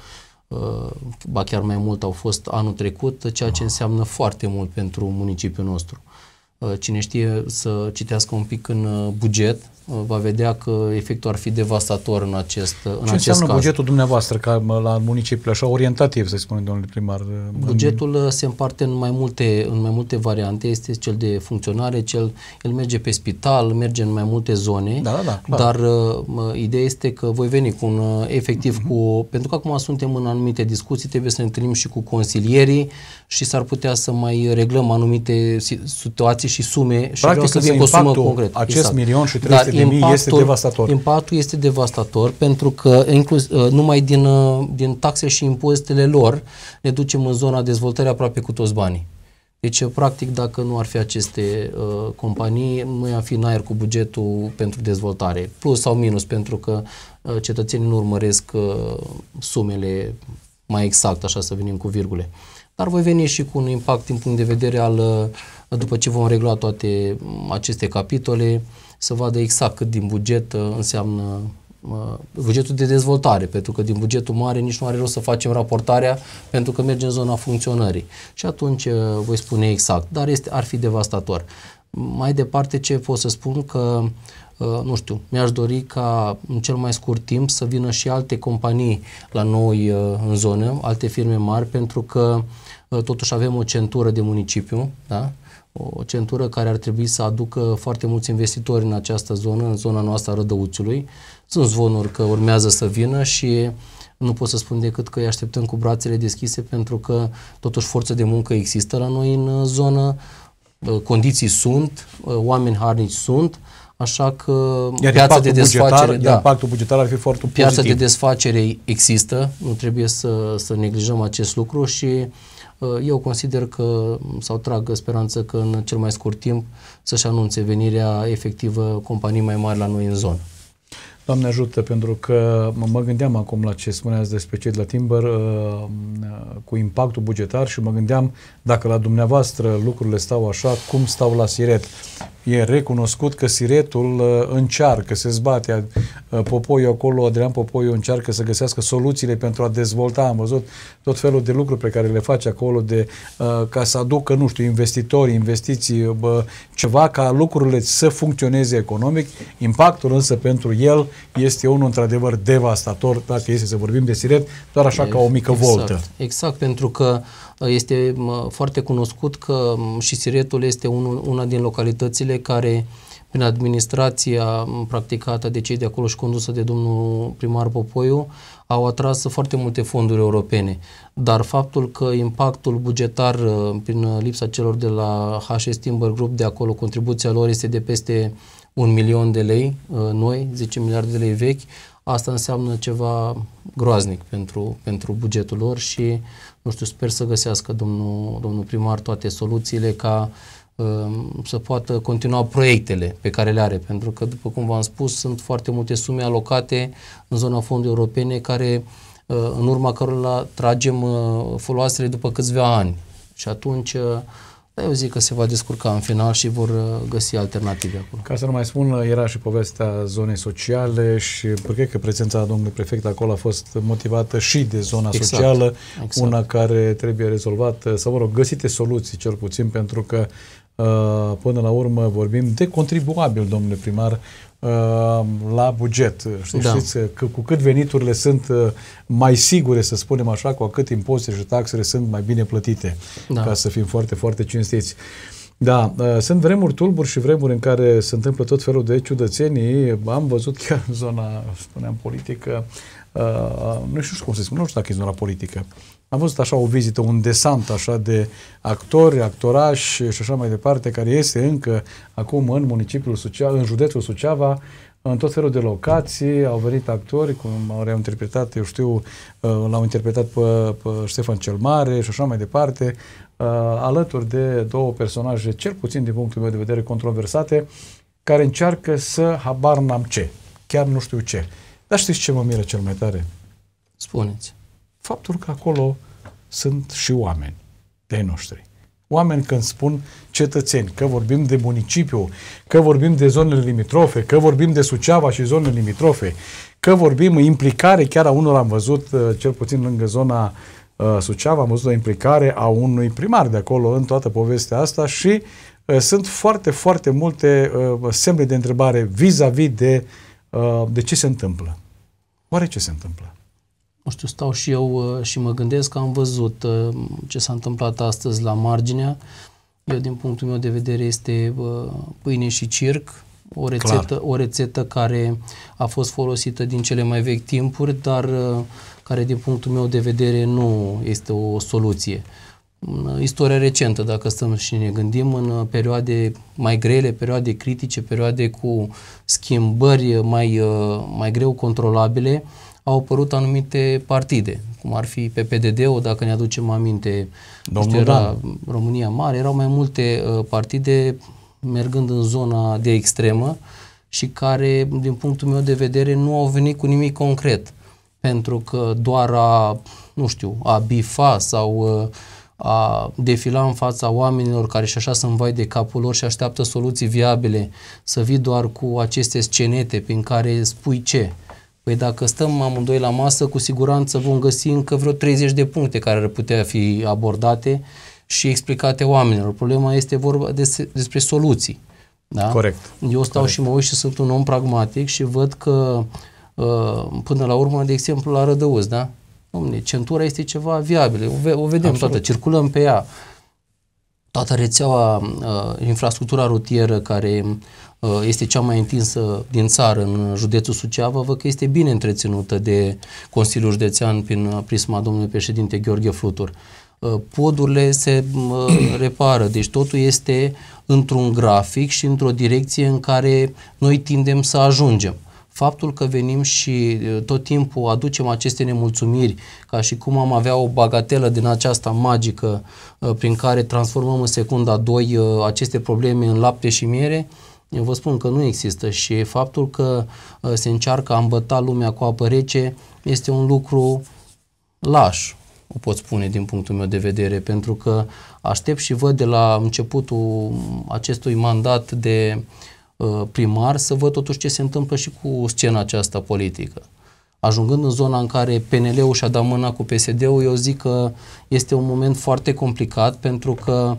Ba chiar mai mult au fost anul trecut, ceea ce înseamnă foarte mult pentru municipiul nostru. Uh, cine știe să citească un pic în uh, buget, uh, va vedea că efectul ar fi devastator în acest, Ce în acest caz. Ce înseamnă bugetul dumneavoastră ca la municipiul așa orientativ, să spunem, domnule primar? Bugetul se împarte în mai multe, în mai multe variante. Este cel de funcționare, cel, el merge pe spital, merge în mai multe zone, da, da, da, dar uh, ideea este că voi veni cu un efectiv uh-huh. cu... Pentru că acum suntem în anumite discuții, trebuie să ne întâlnim și cu consilierii și s-ar putea să mai reglăm anumite situații proporții și sume și Practic, vreau să vin cu o sumă concretă. Acest exact. milion și 300 Dar de impactul, mii este devastator. Impactul este devastator pentru că inclus, uh, numai din, uh, din taxe și impozitele lor ne ducem în zona dezvoltării aproape cu toți banii. Deci, uh, practic, dacă nu ar fi aceste uh, companii, noi am fi în aer cu bugetul pentru dezvoltare, plus sau minus, pentru că uh, cetățenii nu urmăresc uh, sumele mai exact, așa să venim cu virgule. Dar voi veni și cu un impact din punct de vedere al uh, după ce vom regla toate aceste capitole, să vadă exact cât din buget uh, înseamnă uh, bugetul de dezvoltare, pentru că din bugetul mare nici nu are rost să facem raportarea pentru că merge în zona funcționării. Și atunci uh, voi spune exact, dar este, ar fi devastator. Mai departe ce pot să spun că nu știu, mi-aș dori ca în cel mai scurt timp să vină și alte companii la noi în zonă, alte firme mari, pentru că totuși avem o centură de municipiu, da? o centură care ar trebui să aducă foarte mulți investitori în această zonă, în zona noastră a Rădăuțului. Sunt zvonuri că urmează să vină și nu pot să spun decât că îi așteptăm cu brațele deschise pentru că totuși forță de muncă există la noi în uh, zonă, uh, condiții sunt, uh, oameni harnici sunt, așa că iar piața de desfacere, bugetar, da, impactul bugetar ar fi foarte piața pozitiv. Piața de desfacere există, nu trebuie să, să neglijăm acest lucru și uh, eu consider că, sau trag speranță că în cel mai scurt timp să-și anunțe venirea efectivă companii mai mari la noi în zonă. Doamne ajută, pentru că mă gândeam acum la ce spuneați despre cei de la Timber uh, cu impactul bugetar și mă gândeam dacă la dumneavoastră lucrurile stau așa, cum stau la Siret e recunoscut că Siretul uh, încearcă, se zbate. Uh, Popoiu acolo, Adrian Popoiu încearcă să găsească soluțiile pentru a dezvolta. Am văzut tot felul de lucruri pe care le face acolo de uh, ca să aducă, nu știu, investitori, investiții, bă, ceva ca lucrurile să funcționeze economic. Impactul însă pentru el este unul într-adevăr devastator, dacă este să vorbim de Siret, doar așa e, ca o mică exact, voltă. Exact, pentru că uh, Uh, este foarte cunoscut că și Siretul este unul, una din localitățile care prin administrația practicată de cei de acolo și condusă de domnul primar Popoiu, au atras foarte multe fonduri europene. Dar faptul că impactul bugetar uh, prin lipsa celor de la HS Timber Group de acolo, contribuția lor este de peste un milion de lei uh, noi, 10 miliarde de lei vechi, asta înseamnă ceva groaznic pentru, pentru bugetul lor și nu știu, sper să găsească domnul, domnul primar toate soluțiile ca um, să poată continua proiectele pe care le are, pentru că, după cum v-am spus, sunt foarte multe sume alocate în zona fondului europene care, uh, în urma cărora tragem uh, foloasele după câțiva ani. Și atunci uh, dar eu zic că se va descurca în final și vor uh, găsi alternative acolo. Ca să nu mai spun, era și povestea zonei sociale și păi cred că prezența domnului prefect acolo a fost motivată și de zona exact, socială, exact. una care trebuie rezolvată, sau mă rog, găsite soluții cel puțin, pentru că uh, până la urmă vorbim de contribuabil, domnule primar, Uh, la buget. Știți, da. știți uh, că cu cât veniturile sunt uh, mai sigure, să spunem așa, cu cât impozite și taxele sunt mai bine plătite, da. ca să fim foarte, foarte cinstiți. Da, sunt vremuri tulburi și vremuri în care se întâmplă tot felul de ciudățenii. Am văzut chiar în zona, spuneam, politică, nu știu cum să spun, nu știu dacă e zona politică, am văzut așa o vizită, un desant așa de actori, actorași și așa mai departe, care este încă acum în municipiul Suceava, în județul Suceava, în tot felul de locații, au venit actori, cum au reinterpretat, eu știu, uh, l-au interpretat pe, pe Ștefan cel Mare și așa mai departe, uh, alături de două personaje, cel puțin din punctul meu de vedere, controversate, care încearcă să habar n-am ce, chiar nu știu ce. Dar știți ce mă miră cel mai tare? Spuneți faptul că acolo sunt și oameni de noștri. Oameni când spun cetățeni, că vorbim de municipiu, că vorbim de zonele limitrofe, că vorbim de Suceava și zonele limitrofe, că vorbim implicare chiar a unor am văzut, uh, cel puțin lângă zona uh, Suceava, am văzut o implicare a unui primar de acolo în toată povestea asta și uh, sunt foarte, foarte multe semne de întrebare vis-a-vis de, de ce se întâmplă. Oare ce se întâmplă? nu știu, stau și eu uh, și mă gândesc că am văzut uh, ce s-a întâmplat astăzi la marginea. Eu, din punctul meu de vedere, este uh, pâine și circ, o rețetă, o rețetă care a fost folosită din cele mai vechi timpuri, dar care, din punctul meu de vedere, nu este o soluție. În istoria recentă, dacă stăm și ne gândim, în perioade mai grele, perioade critice, perioade cu schimbări mai, mai greu controlabile, uh, au apărut anumite partide, cum ar fi PPDD-ul, dacă ne aducem aminte, Domnul știu, era Dan. România Mare, erau mai multe uh, partide mergând în zona de extremă și care, din punctul meu de vedere, nu au venit cu nimic concret. Pentru că doar a, nu știu, a bifa sau uh, a defila în fața oamenilor care și așa sunt vai de capul lor și așteaptă soluții viabile, să vii doar cu aceste scenete prin care spui ce. Păi dacă stăm amândoi la masă, cu siguranță vom găsi încă vreo 30 de puncte care ar putea fi abordate și explicate oamenilor. Problema este vorba despre soluții. Da? Corect. Eu stau Corect. și mă uit și sunt un om pragmatic și văd că uh, până la urmă, de exemplu, la Rădăuz, da? Domne, centura este ceva viabil, o vedem Absolut. toată, circulăm pe ea toată rețeaua, uh, infrastructura rutieră care uh, este cea mai întinsă din țară în județul Suceava, văd că este bine întreținută de Consiliul Județean prin uh, prisma domnului președinte Gheorghe Flutur. Uh, podurile se uh, *clears throat* repară, deci totul este într-un grafic și într-o direcție în care noi tindem să ajungem faptul că venim și tot timpul aducem aceste nemulțumiri, ca și cum am avea o bagatelă din aceasta magică prin care transformăm în secunda 2 aceste probleme în lapte și miere, eu vă spun că nu există și faptul că se încearcă a îmbăta lumea cu apă rece este un lucru laș, o pot spune din punctul meu de vedere, pentru că aștept și văd de la începutul acestui mandat de uh, Uh, primar să văd totuși ce se întâmplă și cu scena aceasta politică. Ajungând în zona în care PNL-ul și-a dat mâna cu PSD-ul, eu zic că este un moment foarte complicat pentru că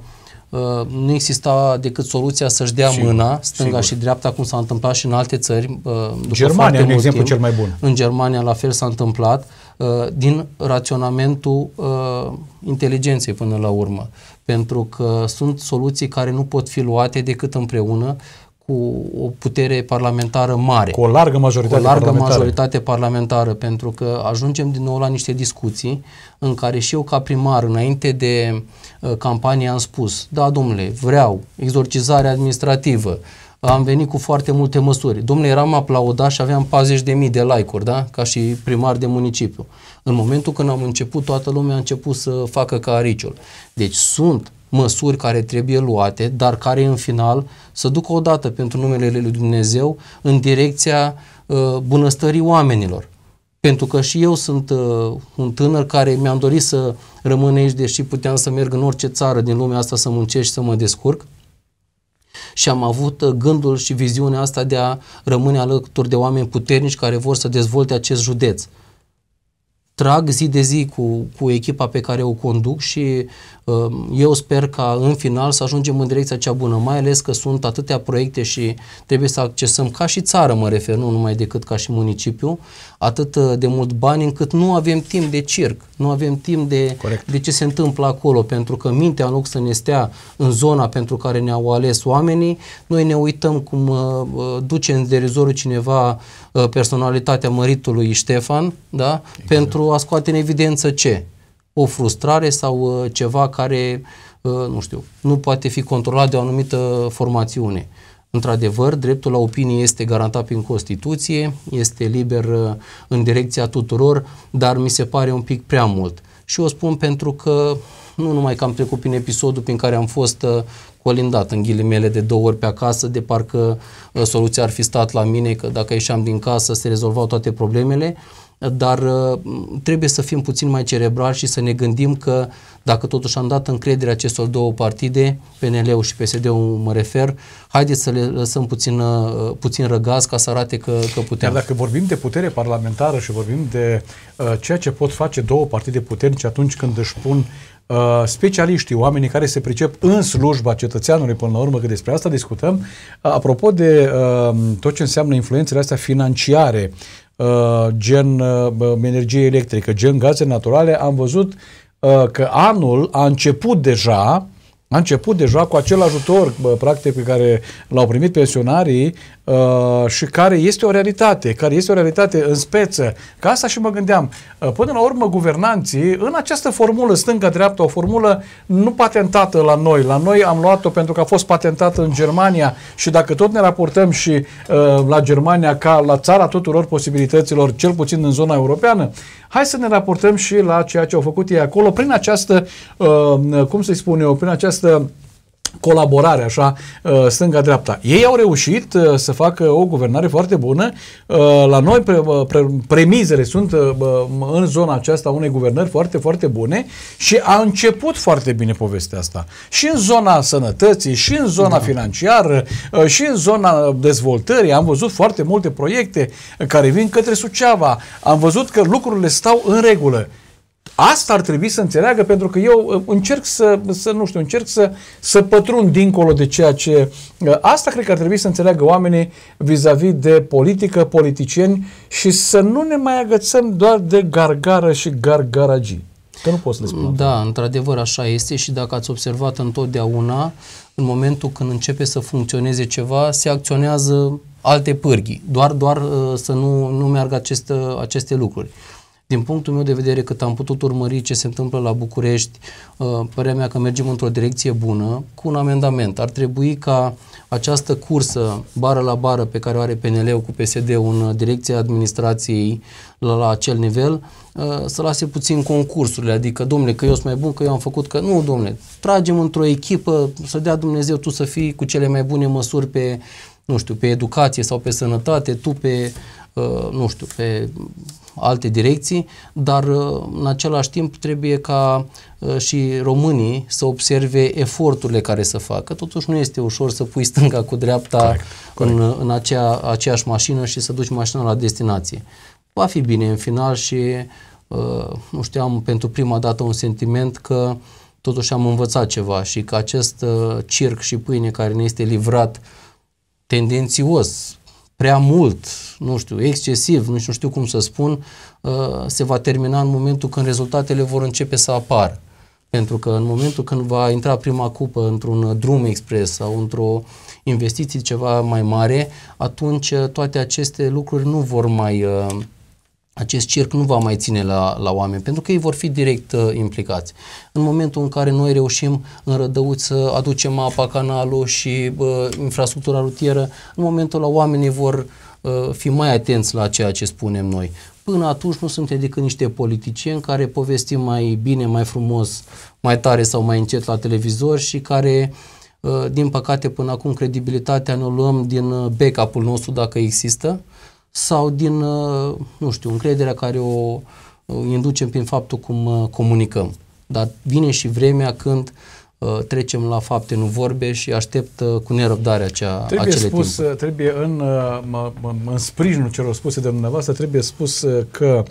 Uh, nu exista decât soluția să-și dea sigur, mâna, stânga sigur. și dreapta, cum s-a întâmplat și în alte țări. Uh, Germania, un exemplu timp. cel mai bun. În Germania, la fel s-a întâmplat, uh, din raționamentul uh, inteligenței până la urmă. Pentru că sunt soluții care nu pot fi luate decât împreună, cu o putere parlamentară mare. Cu o largă majoritate cu o largă parlamentară. majoritate parlamentară, pentru că ajungem din nou la niște discuții în care și eu ca primar, înainte de uh, campanie, am spus, da, domnule, vreau exorcizare administrativă, am venit cu foarte multe măsuri. Domnule, eram aplaudat și aveam 40.000 de mii de like-uri, da? ca și primar de municipiu. În momentul când am început, toată lumea a început să facă ca ariciul. Deci sunt măsuri care trebuie luate, dar care în final să ducă odată pentru numele lui Dumnezeu în direcția uh, bunăstării oamenilor. Pentru că și eu sunt uh, un tânăr care mi-am dorit să rămân aici, deși puteam să merg în orice țară din lumea asta să muncești, să mă descurc. Și am avut uh, gândul și viziunea asta de a rămâne alături de oameni puternici care vor să dezvolte acest județ trag zi de zi cu, cu echipa pe care o conduc și Ehm, eu sper ca în final să ajungem în direcția cea bună, mai ales că sunt atâtea proiecte și trebuie să accesăm ca și țară, mă refer, nu numai decât ca și municipiu, atât eh, de mult bani încât nu avem timp de circ, nu avem timp de, de ce se întâmplă acolo, pentru că mintea în loc să ne stea în zona pentru care ne-au ales oamenii, noi ne uităm cum uh, duce în derizorul cineva uh, personalitatea măritului Ștefan, da? Exact. pentru a scoate în evidență ce? o frustrare sau uh, ceva care, uh, nu știu, nu poate fi controlat de o anumită formațiune. Într-adevăr, dreptul la opinie este garantat prin Constituție, este liber uh, în direcția tuturor, dar mi se pare un pic prea mult. Și o spun pentru că nu numai că am trecut prin episodul prin care am fost colindat în ghilimele de două ori pe acasă, de parcă soluția ar fi stat la mine, că dacă ieșeam din casă se rezolvau toate problemele, dar uh, trebuie să fim puțin mai cerebrali și să ne gândim că dacă totuși am dat încredere acestor două partide, PNL-ul și PSD-ul mă refer, haideți să le lăsăm puțin, uh, puțin răgaz ca să arate că, că putem. Iar dacă vorbim de putere parlamentară și vorbim de uh, ceea ce pot face două partide puternice atunci când își pun Uh, specialiștii, oamenii care se pricep în slujba cetățeanului, până la urmă, că despre asta discutăm. Uh, apropo de uh, tot ce înseamnă influențele astea financiare, Uh, gen uh, energie electrică, gen gaze naturale, am văzut uh, că anul a început deja a început deja cu acel ajutor, bă, practic, pe care l-au primit pensionarii uh, și care este o realitate, care este o realitate în speță. Ca asta și mă gândeam. Uh, până la urmă, guvernanții, în această formulă stânga-dreapta, o formulă nu patentată la noi. La noi am luat-o pentru că a fost patentată în Germania și dacă tot ne raportăm și uh, la Germania ca la țara tuturor posibilităților, cel puțin în zona europeană, Hai să ne raportăm și la ceea ce au făcut ei acolo prin această, uh, cum să-i spun eu, prin această colaborare așa uh, stânga-dreapta. Ei au reușit uh, să facă o guvernare foarte bună. Uh, la noi pre, pre, premizele sunt în zona aceasta unei guvernări foarte, foarte bune și a început foarte bine povestea asta. Și în zona sănătății, și în zona da. financiară, și în zona dezvoltării. Am văzut foarte multe proiecte care vin către Suceava. Am văzut că lucrurile stau în regulă. Asta ar trebui să înțeleagă pentru că eu uh, încerc să, să nu știu, încerc să, să pătrund dincolo de ceea ce... Uh, asta cred că ar trebui să înțeleagă oamenii vis-a-vis de politică, politicieni și să nu ne mai agățăm doar de gargară și gargaragii. Că nu poți să le spun. Da, într-adevăr așa este și dacă ați observat întotdeauna, în momentul când începe să funcționeze ceva, se acționează alte pârghii, doar, doar uh, să nu, nu meargă acest, aceste lucruri din punctul meu de vedere, cât am putut urmări ce se întâmplă la București, uh, părea mea că mergem într-o direcție bună, cu un amendament. Ar trebui ca această cursă, bară la bară, pe care o are PNL-ul cu PSD-ul în direcția administrației la, la acel nivel, uh, să lase puțin concursurile, adică, domnule, că eu sunt mai bun, că eu am făcut, că nu, domnule, tragem într-o echipă, să dea Dumnezeu tu să fii cu cele mai bune măsuri pe, nu știu, pe educație sau pe sănătate, tu pe, uh, nu știu, pe alte direcții, dar uh, în același timp trebuie ca uh, și românii să observe eforturile care să facă. Totuși nu este ușor să pui stânga cu dreapta corect, corect. în, în acea, aceeași mașină și să duci mașina la destinație. Va fi bine în final și uh, nu știu, am pentru prima dată un sentiment că totuși am învățat ceva și că acest circ și pâine care ne este livrat tendențios prea mult, nu știu, excesiv, nu știu, știu cum să spun, ă, se va termina în momentul când rezultatele vor începe să apară. Pentru că în momentul când va intra prima cupă într-un drum expres sau într-o investiție ceva mai mare, atunci toate aceste lucruri nu vor mai ă, acest cerc nu va mai ține la, la oameni, pentru că ei vor fi direct uh, implicați. În momentul în care noi reușim în rădăuți să aducem apa, canalul și uh, infrastructura rutieră, în momentul la oamenii vor uh, fi mai atenți la ceea ce spunem noi. Până atunci nu suntem decât niște politicieni care povestim mai bine, mai frumos, mai tare sau mai încet la televizor și care uh, din păcate, până acum credibilitatea ne o luăm din uh, backup-ul nostru, dacă există, sau din, uh, nu știu, încrederea care o uh, inducem prin faptul cum uh, comunicăm. Dar vine și vremea când trecem la fapte, nu vorbe și aștept cu nerăbdare acea, trebuie acele spus, timpuri. Trebuie în, în sprijinul celor spuse de dumneavoastră, trebuie spus că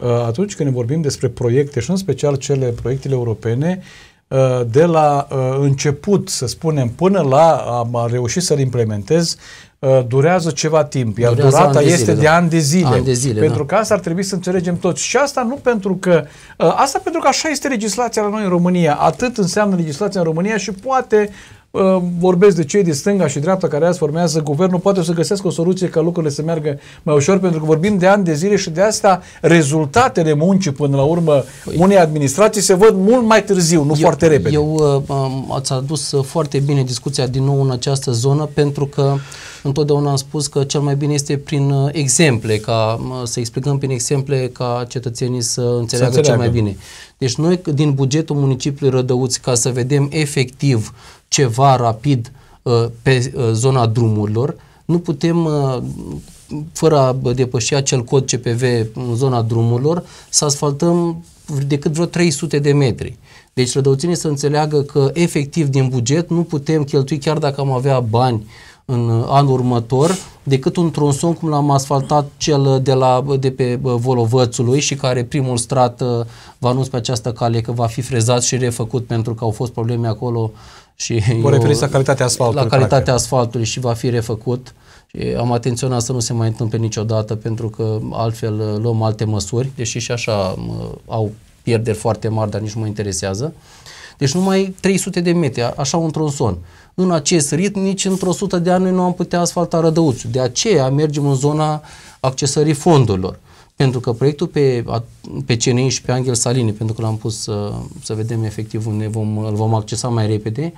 atunci când ne vorbim despre proiecte și în special cele proiectele europene, Uh, de la uh, început, să spunem, până la am reușit să-l implementez, uh, durează ceva timp, iar durează durata de este zile, de da. ani de zile. An de zile pentru da. că asta ar trebui să înțelegem toți. Și asta nu pentru că asta pentru că așa este legislația la noi în România. Atât înseamnă legislația în România și poate Uh, vorbesc de cei de stânga și dreapta care azi formează guvernul, poate o să găsească o soluție ca lucrurile să meargă mai ușor, pentru că vorbim de ani de zile și de asta rezultatele muncii până la urmă păi- unei administrații se văd mult mai târziu, nu eu, foarte repede. Eu uh, uh, ați adus foarte bine discuția din nou în această zonă, pentru că întotdeauna am spus că cel mai bine este prin exemple, ca să explicăm prin exemple ca cetățenii să înțeleagă, să înțeleagă. cel mai bine. Deci noi din bugetul municipiului Rădăuți, ca să vedem efectiv ceva rapid uh, pe uh, zona drumurilor, nu putem uh, fără a depăși acel cod CPV în zona drumurilor, să asfaltăm decât vreo 300 de metri. Deci rădăuținii să înțeleagă că efectiv din buget nu putem cheltui chiar dacă am avea bani în uh, anul următor decât un tronson cum l-am asfaltat cel uh, de, la, uh, de pe Volovățului și care primul strat va anunț pe această cale că va fi frezat și refăcut pentru că au fost probleme acolo și Vă referiți la calitatea asfaltului. La calitatea practic. asfaltului și va fi refăcut. Și am atenționat să nu se mai întâmple niciodată pentru că altfel luăm alte măsuri, deși și așa au pierderi foarte mari, dar nici nu mă interesează. Uh, deci numai 300 de metri, așa un tronson. În acest ritm, nici într-o sută de ani nu am putea asfalta rădăuțul. De aceea mergem în zona accesării fondurilor. Pentru că proiectul pe, pe CNI și pe Angel Salini, pentru că l-am pus să, uh, să vedem efectiv unde vom, îl vom accesa mai repede,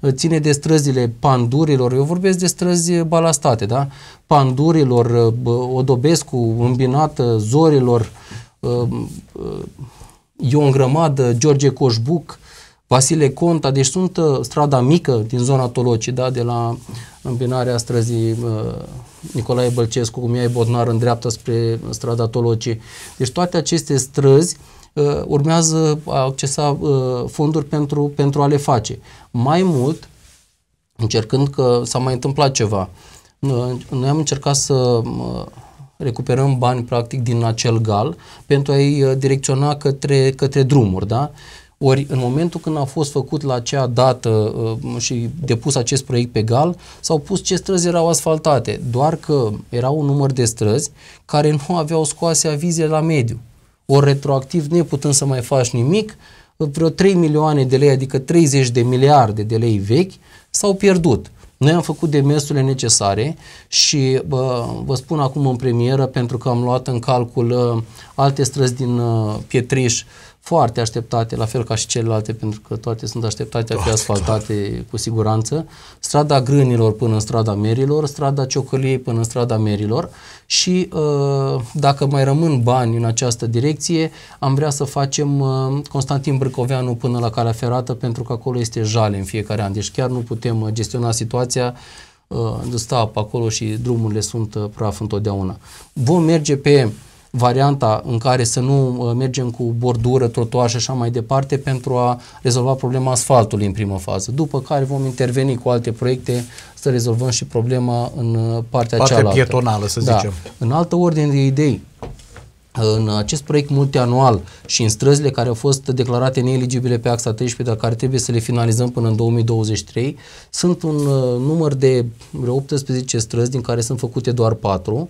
uh, ține de străzile pandurilor, eu vorbesc de străzi balastate, da? pandurilor, uh, Odobescu, îmbinată, zorilor, e o grămadă, George Coșbuc, Vasile Conta, deci sunt uh, strada mică din zona Toloci, da, de la îmbinarea străzii uh, Nicolae Bălcescu cu Miai Bodnar în dreapta spre strada Toloci. Deci toate aceste străzi uh, urmează a accesa uh, fonduri pentru, pentru a le face. Mai mult, încercând că s-a mai întâmplat ceva, uh, noi am încercat să uh, recuperăm bani practic din acel gal pentru a-i uh, direcționa către, către drumuri, da? Ori în momentul când a fost făcut la acea dată uh, și depus acest proiect pe gal, s-au pus ce străzi erau asfaltate, doar că era un număr de străzi care nu aveau scoase avize la mediu. Ori retroactiv, putem să mai faci nimic, uh, vreo 3 milioane de lei, adică 30 de miliarde de lei vechi, s-au pierdut. Noi am făcut demersurile necesare și bă, vă spun acum în premieră pentru că am luat în calcul uh, alte străzi din uh, Pietriș foarte așteptate, la fel ca și celelalte, pentru că toate sunt așteptate a fi asfaltate toate. cu siguranță. Strada Grânilor până în strada Merilor, strada Ciocăliei până în strada Merilor și uh, dacă mai rămân bani în această direcție, am vrea să facem uh, Constantin Brăcoveanu până la Calea Ferată, pentru că acolo este jale în fiecare an. Deci chiar nu putem uh, gestiona situația de sta acolo și drumurile sunt praf întotdeauna. Vom merge pe varianta în care să nu uh, mergem cu bordură, trotuar și așa mai departe pentru a rezolva problema asfaltului în primă fază, după care vom interveni cu alte proiecte să rezolvăm și problema în uh, partea, partea cealaltă. pietonală, să da. zicem. În altă ordine de idei, uh, în acest proiect multianual și în străzile care au fost declarate neeligibile pe axa 13, dar care trebuie să le finalizăm până în 2023, sunt un număr de 18 străzi din care sunt făcute doar 4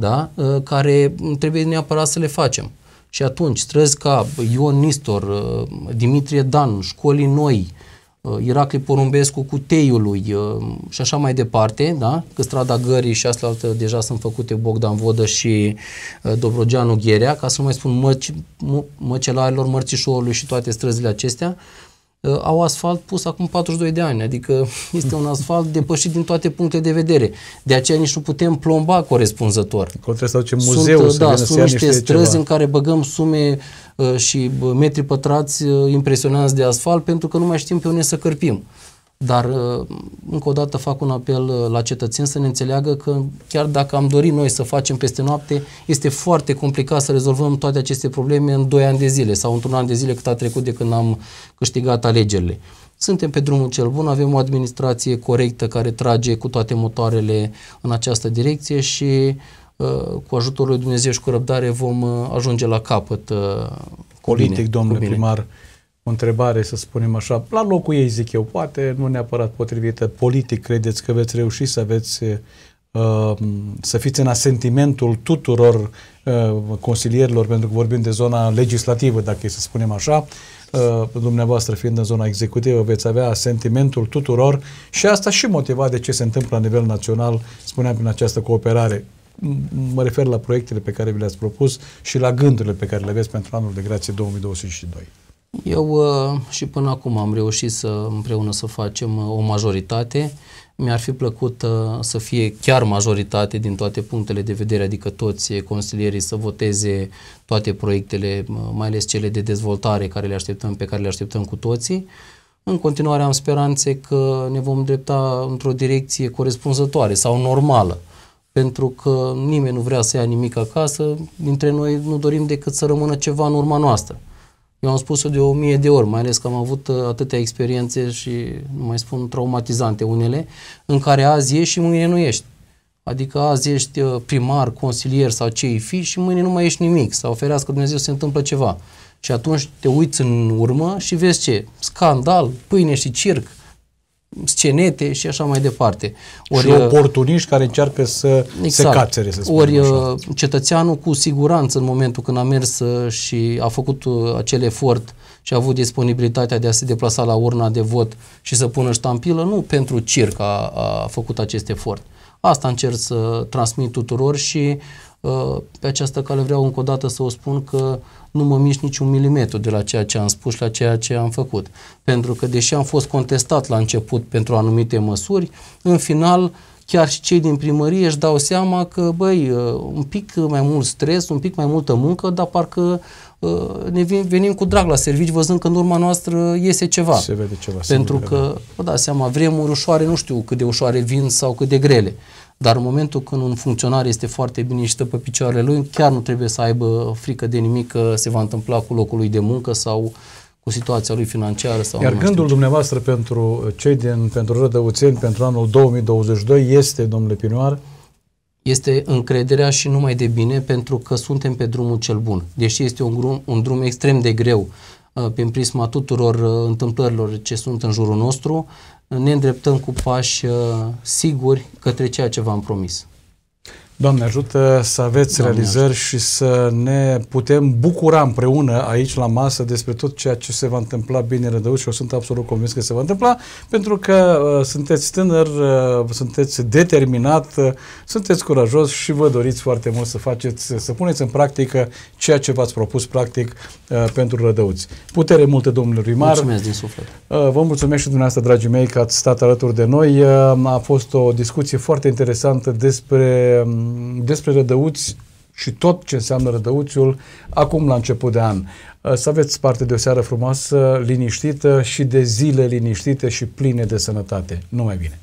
da? Ă, care trebuie neapărat să le facem. Și atunci străzi ca Ion Nistor, ă, Dimitrie Dan, școlii noi, ă, Iracle Porumbescu cu Teiului și așa mai departe, da? că strada Gării și astea alte deja sunt făcute Bogdan Vodă și Dobrogeanu Gherea, ca să nu mai spun măci, măcelarilor, mărțișorului și toate străzile acestea, Uh, au asfalt pus acum 42 de ani, adică *laughs* este un asfalt depășit din toate punctele de vedere. De aceea nici nu putem plomba corespunzător. trebuie să aducem muzeul sunt, uh, să da, sunt niște străzi ceva. în care băgăm sume uh, și metri pătrați impresionanți de asfalt pentru că nu mai știm pe unde să cărpim. Dar, uh, încă o dată, fac un apel uh, la cetățeni să ne înțeleagă că chiar dacă am dorit noi să facem peste noapte, este foarte complicat să rezolvăm toate aceste probleme în 2 ani de zile sau într-un an de zile cât a trecut de când am câștigat alegerile. Suntem pe drumul cel bun, avem o administrație corectă care trage cu toate motoarele în această direcție și uh, cu ajutorul lui Dumnezeu și cu răbdare vom ajunge la capăt. Politic, bine, domnule primar, o întrebare, să spunem așa, la locul ei, zic eu, poate nu neapărat potrivită politic, credeți că veți reuși să aveți uh, să fiți în asentimentul tuturor uh, consilierilor, pentru că vorbim de zona legislativă, dacă e să spunem așa, uh, dumneavoastră fiind în zona executivă, veți avea asentimentul tuturor și asta și motiva de ce se întâmplă la nivel național, spuneam, prin această cooperare mă refer la proiectele pe care vi le-ați propus și la gândurile pe care le aveți pentru anul de grație 2022. Eu uh, și până acum am reușit să împreună să facem uh, o majoritate. Mi-ar fi plăcut uh, să fie chiar majoritate din toate punctele de vedere, adică toți consilierii să voteze toate proiectele, mai ales cele de dezvoltare care le așteptăm, pe care le așteptăm cu toții. În continuare am speranțe că ne vom drepta într-o direcție corespunzătoare sau normală, pentru că nimeni nu vrea să ia nimic acasă, dintre noi nu dorim decât să rămână ceva în urma noastră. Eu am spus-o de o mie de ori, mai ales că am avut uh, atâtea experiențe și, nu mai spun, traumatizante unele, în care azi ești și mâine nu ești. Adică azi ești uh, primar, consilier sau ce fi și mâine nu mai ești nimic, sau ferească Dumnezeu se întâmplă ceva. Și atunci te uiți în urmă și vezi ce? Scandal, pâine și circ, scenete și așa mai departe. Ori, și uh, oportuniști care încearcă să exact, se cațere, să spunem Ori uh, așa. cetățeanul cu siguranță în momentul când a mers uh, și a făcut acel efort și a avut disponibilitatea de a se deplasa la urna de vot și să pună ștampilă, nu pentru circ a, a făcut acest efort. Asta încerc să transmit tuturor și pe această cale vreau încă o dată să o spun că nu mă mișc niciun milimetru de la ceea ce am spus la ceea ce am făcut. Pentru că, deși am fost contestat la început pentru anumite măsuri, în final chiar și cei din primărie își dau seama că, băi, uh, un pic mai mult stres, un pic mai multă muncă, dar parcă uh, ne venim cu drag la servici văzând că în urma noastră iese ceva. Se vede ceva. Pentru se vede, că, da. vă dați seama, vremuri ușoare, nu știu cât de ușoare vin sau cât de grele. Dar în momentul când un funcționar este foarte bine și stă pe picioarele lui, chiar nu trebuie să aibă frică de nimic că se va întâmpla cu locul lui de muncă sau cu situația lui financiară. Sau Iar gândul dumneavoastră pentru cei din, pentru rădăuțeni pentru anul 2022 este, domnule Pinoar? este încrederea și numai de bine pentru că suntem pe drumul cel bun. Deși este un drum, un drum extrem de greu, Uh, prin prisma tuturor uh, întâmplărilor ce sunt în jurul nostru, uh, ne îndreptăm cu pași siguri către ceea ce v-am promis. Doamne ajută să aveți Doamne realizări ajută. și să ne putem bucura împreună aici la masă despre tot ceea ce se va întâmpla bine rădăuți și eu sunt absolut convins că se va întâmpla pentru că uh, sunteți tânăr, uh, sunteți determinat, uh, sunteți curajos și vă doriți foarte mult să faceți, să puneți în practică ceea ce v-ați propus practic uh, pentru rădăuți. Putere multă domnului Rimar. Mulțumesc din suflet. Uh, vă mulțumesc și dumneavoastră, dragii mei, că ați stat alături de noi. Uh, a fost o discuție foarte interesantă despre um, despre rădăuți și tot ce înseamnă rădăuțiul acum la început de an. Să aveți parte de o seară frumoasă, liniștită și de zile liniștite și pline de sănătate. Numai bine!